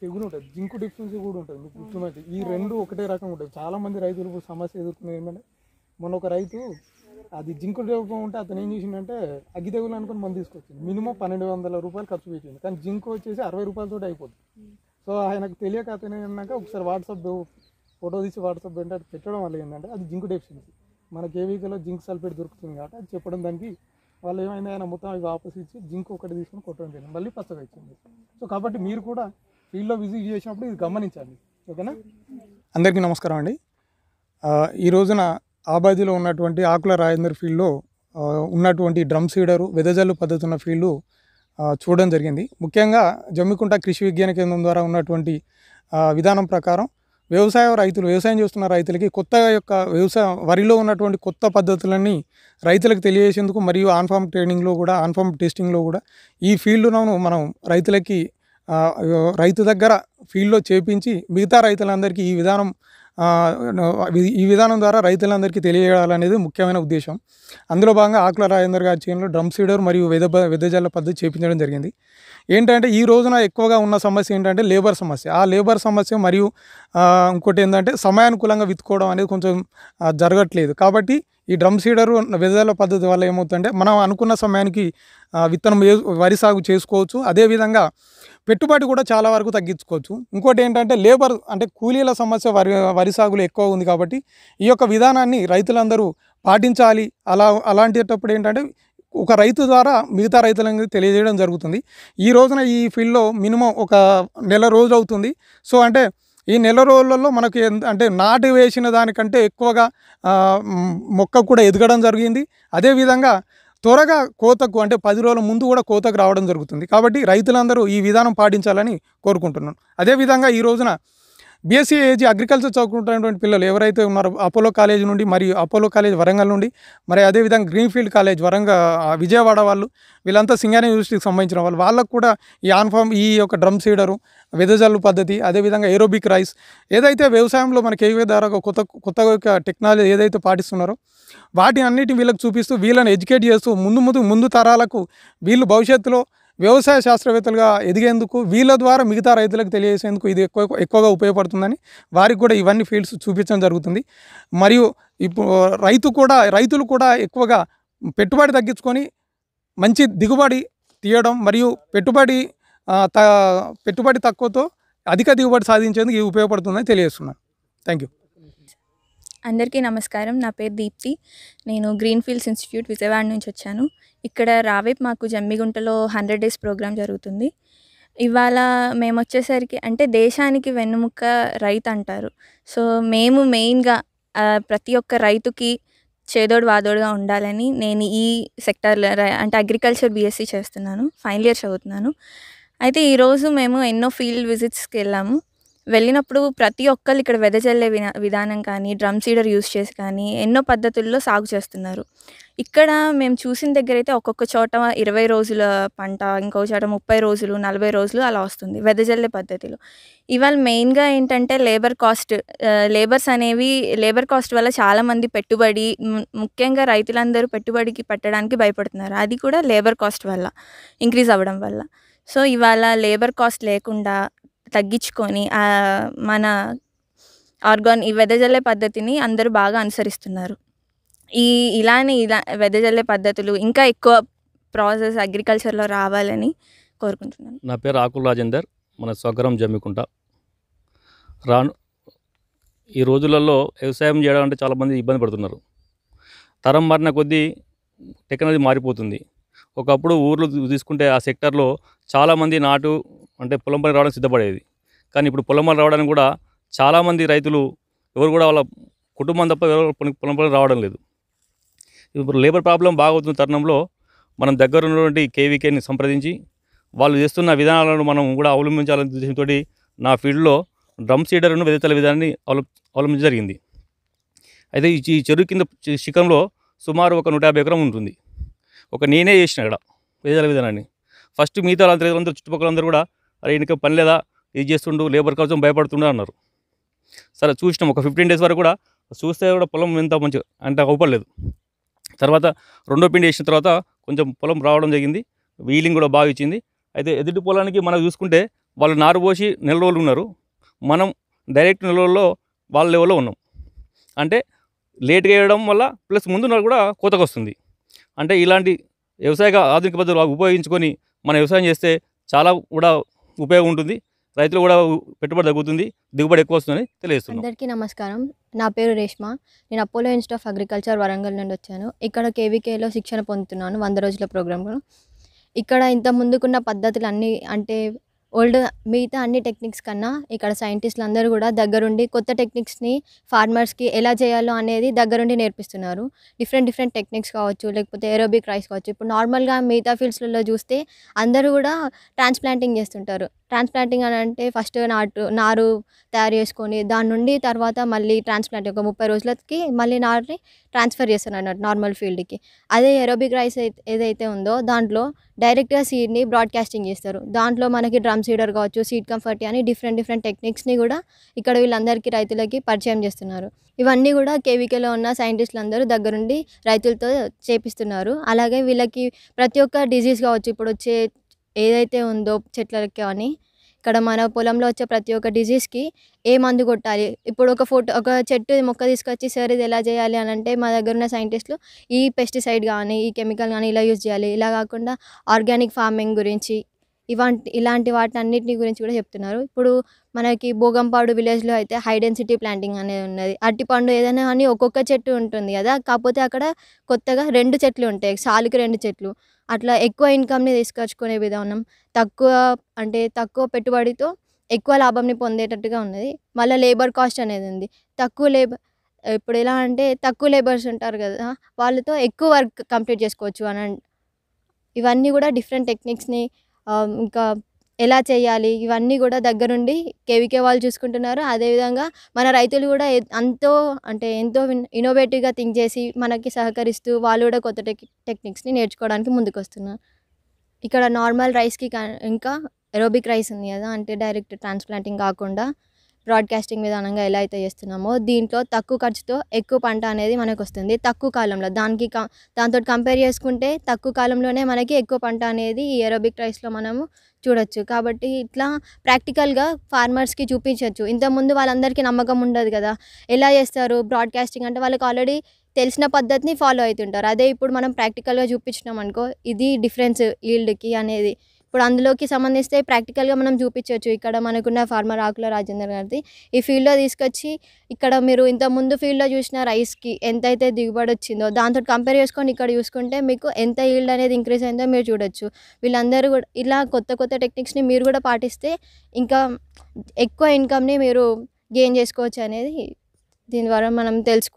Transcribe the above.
తెగులు ఉంటుంది zinc difference కూడా ఉంటుంది మీకు గుర్తున్నట్టు ఈ రెండు ఒకటే రకం ఉంటుంది చాలా మంది రైతులు సమస్య ఎదుర్కొనేది ఏంటంటే మొన్న ఒక రైతు అది జింకు రూపం ఉంటే అతను ఏం చేసిందంటే అగ్గి తెగులు అనుకుని మంది తీసుకొచ్చింది మినిమం పన్నెండు వందల రూపాయలు ఖర్చు పెట్టింది కానీ జింకు వచ్చేసి అరవై రూపాయలతో అయిపోతుంది సో ఆయనకు తెలియక అతను ఏమన్నాక ఒకసారి వాట్సాప్ ఫోటో తీసి వాట్సాప్ అంటే అది పెట్టడం వల్ల ఏంటంటే అది జింకు డెఫిషియన్సీ మన కేవీకలో జింక్ సల్ఫేట్ దొరుకుతుంది కాబట్టి అది చెప్పడం దానికి వాళ్ళు ఏమైంది ఆయన మొత్తం అవి వాపస్ ఇచ్చి జింక్ ఒకటి తీసుకొని కొట్టడం జరిగింది మళ్ళీ పచ్చగా ఇచ్చింది సో కాబట్టి మీరు కూడా ఫీల్డ్లో విజిట్ చేసినప్పుడు ఇది గమనించండి ఓకేనా అందరికీ నమస్కారం అండి ఈ రోజున ఆబాదిలో ఉన్నటువంటి ఆకుల రాజేందర్ ఫీల్డ్లో ఉన్నటువంటి డ్రమ్ సీడరు వెదజల్లు పద్ధతి ఉన్న ఫీల్డ్ చూడడం జరిగింది ముఖ్యంగా జమ్మికుంట కృషి విజ్ఞాన కేంద్రం ద్వారా ఉన్నటువంటి విధానం ప్రకారం వ్యవసాయ రైతులు వ్యవసాయం చేస్తున్న రైతులకి కొత్త యొక్క వ్యవసాయ వరిలో ఉన్నటువంటి కొత్త పద్ధతులన్నీ రైతులకు తెలియజేసేందుకు మరియు ఆన్ఫామ్ ట్రైనింగ్లో కూడా ఆన్ఫామ్ టెస్టింగ్లో కూడా ఈ ఫీల్డ్ను మనం రైతులకి రైతు దగ్గర ఫీల్డ్లో చేపించి మిగతా రైతులందరికీ ఈ విధానం ఈ విధానం ద్వారా రైతులందరికీ తెలియజేయాలనేది ముఖ్యమైన ఉద్దేశం అందులో భాగంగా ఆకుల రాజేందర్ గారి చేయంలో డ్రమ్ సీడర్ మరియు వెద వెదజల్ల పద్ధతి చేపించడం జరిగింది ఏంటంటే ఈ రోజున ఎక్కువగా ఉన్న సమస్య ఏంటంటే లేబర్ సమస్య ఆ లేబర్ సమస్య మరియు ఇంకోటి ఏంటంటే సమయానుకూలంగా విత్తుకోవడం అనేది కొంచెం జరగట్లేదు కాబట్టి ఈ డ్రమ్ సీడరు వెదల పద్ధతి వల్ల ఏమవుతుందంటే మనం అనుకున్న సమయానికి విత్తనం వరి సాగు చేసుకోవచ్చు అదేవిధంగా పెట్టుబడి కూడా చాలా వరకు తగ్గించుకోవచ్చు ఇంకోటి ఏంటంటే లేబర్ అంటే కూలీల సమస్య వరి వరి సాగులో ఎక్కువ ఉంది కాబట్టి ఈ యొక్క విధానాన్ని రైతులందరూ పాటించాలి అలా అలాంటిటప్పుడు ఏంటంటే ఒక రైతు ద్వారా మిగతా రైతులకి తెలియజేయడం జరుగుతుంది ఈ రోజున ఈ ఫీల్డ్లో మినిమం ఒక నెల రోజు అవుతుంది సో అంటే ఈ నెల రోజులలో మనకు అంటే నాటు వేసిన దానికంటే ఎక్కువగా మొక్క కూడా ఎదగడం జరిగింది అదేవిధంగా త్వరగా కోతకు అంటే పది రోజుల ముందు కూడా కోతకు రావడం జరుగుతుంది కాబట్టి రైతులందరూ ఈ విధానం పాటించాలని కోరుకుంటున్నాను అదేవిధంగా ఈ రోజున బీఎస్సీ ఏజీ అగ్రికల్చర్ చదువుకుంటున్నటువంటి పిల్లలు ఎవరైతే ఉన్నారో అపోలో కాలేజ్ నుండి మరియు అపోలో కాలేజ్ వరంగల్ నుండి మరి అదేవిధంగా గ్రీన్ఫీల్డ్ కాలేజ్ వరంగల్ విజయవాడ వాళ్ళు వీళ్ళంతా సింగారం యూనివర్సిటీకి సంబంధించిన వాళ్ళు వాళ్ళకు కూడా ఈ ఆన్ఫామ్ ఈ యొక్క డ్రమ్ సీడరు వెదజల్లు పద్ధతి అదేవిధంగా ఏరోబిక్ రైస్ ఏదైతే వ్యవసాయంలో మనకి ఏ ద్వారా కొత్త కొత్త టెక్నాలజీ ఏదైతే పాటిస్తున్నారో వాటి అన్నిటిని వీళ్ళకి చూపిస్తూ వీళ్ళని ఎడ్యుకేట్ చేస్తూ ముందు ముందు ముందు తరాలకు వీళ్ళు భవిష్యత్తులో వ్యవసాయ శాస్త్రవేత్తలుగా ఎదిగేందుకు వీళ్ళ ద్వారా మిగతా రైతులకు తెలియజేసేందుకు ఇది ఎక్కువ ఎక్కువగా ఉపయోగపడుతుందని వారికి కూడా ఇవన్నీ ఫీల్డ్స్ చూపించడం జరుగుతుంది మరియు ఇప్పుడు రైతు కూడా రైతులు కూడా ఎక్కువగా పెట్టుబడి తగ్గించుకొని మంచి దిగుబడి తీయడం మరియు పెట్టుబడి పెట్టుబడి తక్కువతో అధిక దిగుబడి సాధించేందుకు ఇది ఉపయోగపడుతుందని తెలియజేస్తున్నాను థ్యాంక్ యూ అందరికీ నమస్కారం నా పేరు దీప్తి నేను గ్రీన్ ఫీల్డ్స్ ఇన్స్టిట్యూట్ విజయవాడ నుంచి వచ్చాను ఇక్కడ రావేపు మాకు జమ్మిగుంటలో హండ్రెడ్ డేస్ ప్రోగ్రాం జరుగుతుంది ఇవాళ మేము వచ్చేసరికి అంటే దేశానికి వెన్నుముక్క రైతు అంటారు సో మేము మెయిన్గా ప్రతి ఒక్క రైతుకి చేదోడు వాదోడుగా ఉండాలని నేను ఈ సెక్టార్లో అంటే అగ్రికల్చర్ బీఎస్సీ చేస్తున్నాను ఫైనల్ ఇయర్ చదువుతున్నాను అయితే ఈరోజు మేము ఎన్నో ఫీల్డ్ విజిట్స్కి వెళ్ళాము వెళ్ళినప్పుడు ప్రతి ఒక్కళ్ళు ఇక్కడ వెదజల్లే విధానం కానీ డ్రమ్ సీడర్ యూస్ చేసి కానీ ఎన్నో పద్ధతుల్లో సాగు చేస్తున్నారు ఇక్కడ మేము చూసిన దగ్గర అయితే ఒక్కొక్క చోట ఇరవై రోజుల పంట ఇంకో చోట ముప్పై రోజులు నలభై రోజులు అలా వస్తుంది వెదజల్లే పద్ధతిలో ఇవాళ మెయిన్గా ఏంటంటే లేబర్ కాస్ట్ లేబర్స్ అనేవి లేబర్ కాస్ట్ వల్ల చాలామంది పెట్టుబడి ముఖ్యంగా రైతులందరూ పెట్టుబడికి పెట్టడానికి భయపడుతున్నారు అది కూడా లేబర్ కాస్ట్ వల్ల ఇంక్రీజ్ అవ్వడం వల్ల సో ఇవాళ లేబర్ కాస్ట్ లేకుండా తగ్గించుకొని మన ఆర్గాన్ ఈ వెదజల్లే పద్ధతిని అందరూ బాగా అనుసరిస్తున్నారు ఈ ఇలానే ఇలా వెదజల్లే పద్ధతులు ఇంకా ఎక్కువ ప్రాసెస్ అగ్రికల్చర్లో రావాలని కోరుకుంటున్నాను నా పేరు ఆకుల్ రాజేందర్ మన స్వగ్రం జమ్మికుంట రాను ఈ రోజులలో వ్యవసాయం చేయడం అంటే చాలామంది ఇబ్బంది పడుతున్నారు తరం మారిన కొద్దీ టెక్నాలజీ మారిపోతుంది ఒకప్పుడు ఊర్లో తీసుకుంటే ఆ సెక్టర్లో చాలామంది నాటు అంటే పొలం పని రావడానికి సిద్ధపడేది కానీ ఇప్పుడు పొలం పని రావడానికి కూడా చాలామంది రైతులు ఎవరు కూడా వాళ్ళ కుటుంబం తప్ప ఎవరు పొలం పని రావడం లేదు ఇప్పుడు లేబర్ ప్రాబ్లం బాగవుతున్న తరుణంలో మనం దగ్గర ఉన్నటువంటి కేవీకేని సంప్రదించి వాళ్ళు చేస్తున్న విధానాలను మనం కూడా అవలంబించాలనే ఉద్దేశంతో నా ఫీల్డ్లో డ్రమ్ సీడర్ను వెదతల విధానాన్ని అవలంబించడం జరిగింది అయితే ఈ చెరువు కింద శిఖంలో సుమారు ఒక నూట యాభై ఎకరం ఉంటుంది ఒక నేనే చేసిన అక్కడ వేదాల విధానాన్ని ఫస్ట్ మిగతా వాళ్ళందరూ చుట్టుపక్కల అందరూ కూడా అరే ఇంకా పని లేదా ఇది చేస్తుండు లేబర్ కోసం భయపడుతుండే అన్నారు సరే చూసినాం ఒక ఫిఫ్టీన్ డేస్ వరకు కూడా చూస్తే కూడా పొలం ఎంత మంచిగా అంటే అవ్వలేదు తర్వాత రెండో పిండి వేసిన తర్వాత కొంచెం పొలం రావడం జరిగింది వీలింగ్ కూడా బాగా ఇచ్చింది అయితే ఎదుటి పొలానికి మనం చూసుకుంటే వాళ్ళు నారు పోసి నెల రోజులు ఉన్నారు మనం డైరెక్ట్ నెల రోజుల్లో వాళ్ళ లెవెల్లో ఉన్నాం అంటే లేట్గా వేయడం వల్ల ప్లస్ ముందు కూడా కోతకు వస్తుంది అంటే ఇలాంటి వ్యవసాయ ఆధునిక పద్ధతులు ఉపయోగించుకొని మనం వ్యవసాయం చేస్తే చాలా కూడా ఉపయోగం ఉంటుంది రైతులు కూడా పెట్టుబడి తగ్గుతుంది దిగుబడి ఎక్కువ వస్తుందని తెలియజేస్తున్నాం అందరికీ నమస్కారం నా పేరు రేష్మ నేను Apollo Institute of Agriculture Warangal నుండి వచ్చాను ఇక్కడ కేవీకేలో శిక్షణ పొందుతున్నాను వంద రోజుల ప్రోగ్రాంలో ఇక్కడ ఇంత ముందుకున్న పద్ధతులు అన్నీ అంటే ఓల్డ్ మిగతా అన్ని టెక్నిక్స్ కన్నా ఇక్కడ సైంటిస్టులు అందరూ కూడా దగ్గరుండి కొత్త టెక్నిక్స్ని ఫార్మర్స్కి ఎలా చేయాలో అనేది దగ్గరుండి నేర్పిస్తున్నారు డిఫరెంట్ డిఫరెంట్ టెక్నిక్స్ కావచ్చు లేకపోతే ఏరోబిక్ రైస్ కావచ్చు ఇప్పుడు నార్మల్గా మిగతా ఫీల్డ్స్లలో చూస్తే అందరూ కూడా ట్రాన్స్ప్లాంటింగ్ చేస్తుంటారు ట్రాన్స్ప్లాంటింగ్ అని అంటే ఫస్ట్ నాటు నారు తయారు చేసుకొని దాని నుండి తర్వాత మళ్ళీ ట్రాన్స్ప్లాంట్ ఒక ముప్పై రోజులకి మళ్ళీ నారుని ట్రాన్స్ఫర్ చేస్తాను అన్నట్టు నార్మల్ ఫీల్డ్కి అదే ఎరోబిక్ రైస్ ఏదైతే ఉందో దాంట్లో డైరెక్ట్గా సీడ్ని బ్రాడ్కాస్టింగ్ చేస్తారు దాంట్లో మనకి డ్రమ్ సీడర్ కావచ్చు సీడ్ కంఫర్ట్ అని డిఫరెంట్ డిఫరెంట్ టెక్నిక్స్ని కూడా ఇక్కడ వీళ్ళందరికీ రైతులకి పరిచయం చేస్తున్నారు ఇవన్నీ కూడా కేవీకేలో ఉన్న సైంటిస్టులు అందరూ దగ్గరుండి రైతులతో చేపిస్తున్నారు అలాగే వీళ్ళకి ప్రతి ఒక్క డిజీజ్ కావచ్చు ఇప్పుడు వచ్చే ఏదైతే ఉందో చెట్లకి కానీ ఇక్కడ మన పొలంలో వచ్చే ప్రతి ఒక్క డిజీజ్కి ఏ మందు కొట్టాలి ఇప్పుడు ఒక ఫోటో ఒక చెట్టు మొక్క తీసుకొచ్చి సార్ ఇది ఎలా చేయాలి అని అంటే మా దగ్గర ఉన్న సైంటిస్టులు ఈ పెస్టిసైడ్ కానీ ఈ కెమికల్ కానీ ఇలా యూజ్ చేయాలి ఇలా కాకుండా ఆర్గానిక్ ఫార్మింగ్ గురించి ఇవాంటి ఇలాంటి వాటి అన్నిటిని గురించి కూడా చెప్తున్నారు ఇప్పుడు మనకి భోగంపాడు విలేజ్లో అయితే హై డెన్సిటీ ప్లాంటింగ్ అనేది ఉన్నది అరటిపండు ఏదైనా కానీ ఒక్కొక్క చెట్టు ఉంటుంది కదా కాకపోతే అక్కడ కొత్తగా రెండు చెట్లు ఉంటాయి సాలుకి రెండు చెట్లు అట్లా ఎక్కువ ఇన్కమ్ని తీసుకొచ్చుకునే విధానం తక్కువ అంటే తక్కువ పెట్టుబడితో ఎక్కువ లాభంని పొందేటట్టుగా ఉన్నది మళ్ళీ లేబర్ కాస్ట్ అనేది ఉంది తక్కువ లేబర్ ఇప్పుడు ఎలా అంటే తక్కువ లేబర్స్ ఉంటారు కదా వాళ్ళతో ఎక్కువ వర్క్ కంప్లీట్ చేసుకోవచ్చు అని ఇవన్నీ కూడా డిఫరెంట్ టెక్నిక్స్ని ఇంకా ఎలా చేయాలి ఇవన్నీ కూడా దగ్గరుండి కేవీకే వాళ్ళు చూసుకుంటున్నారు అదేవిధంగా మన రైతులు కూడా ఎంతో అంటే ఎంతో ఇన్నోవేటివ్గా థింక్ చేసి మనకి సహకరిస్తూ వాళ్ళు కూడా కొత్త టెక్ టెక్నిక్స్ని నేర్చుకోవడానికి ముందుకు వస్తున్నారు ఇక్కడ నార్మల్ రైస్కి ఇంకా ఎరోబిక్ రైస్ ఉంది కదా అంటే డైరెక్ట్ ట్రాన్స్ప్లాంటింగ్ కాకుండా బ్రాడ్కాస్టింగ్ విధానంగా ఎలా అయితే చేస్తున్నామో దీంట్లో తక్కువ ఖర్చుతో ఎక్కువ పంట అనేది మనకు వస్తుంది తక్కువ కాలంలో దానికి దాంతో కంపేర్ చేసుకుంటే తక్కువ కాలంలోనే మనకి ఎక్కువ పంట అనేది ఈ ఏరోబిక్ రైస్లో మనము చూడొచ్చు కాబట్టి ఇట్లా ప్రాక్టికల్గా ఫార్మర్స్కి చూపించవచ్చు ఇంతకుముందు వాళ్ళందరికీ నమ్మకం ఉండదు కదా ఎలా చేస్తారు బ్రాడ్కాస్టింగ్ అంటే వాళ్ళకి ఆల్రెడీ తెలిసిన పద్ధతిని ఫాలో అవుతుంటారు అదే ఇప్పుడు మనం ప్రాక్టికల్గా చూపించినాం అనుకో ఇది డిఫరెన్స్ ఈల్డ్కి అనేది ఇప్పుడు అందులోకి సంబంధిస్తే ప్రాక్టికల్గా మనం చూపించవచ్చు ఇక్కడ మనకున్న ఫార్మర్ ఆకుల రాజేందర్ గారిది ఈ ఫీల్డ్లో తీసుకొచ్చి ఇక్కడ మీరు ఇంతకుముందు ఫీల్డ్లో చూసిన రైస్కి ఎంతైతే దిగుబడి వచ్చిందో దాంతో కంపేర్ చేసుకొని ఇక్కడ చూసుకుంటే మీకు ఎంత ఈల్డ్ అనేది ఇంక్రీజ్ అయిందో మీరు చూడొచ్చు వీళ్ళందరూ కూడా ఇలా కొత్త కొత్త టెక్నిక్స్ని మీరు కూడా పాటిస్తే ఇంకా ఎక్కువ ఇన్కమ్ని మీరు గెయిన్ చేసుకోవచ్చు అనేది దీని ద్వారా మనం తెలుసుకో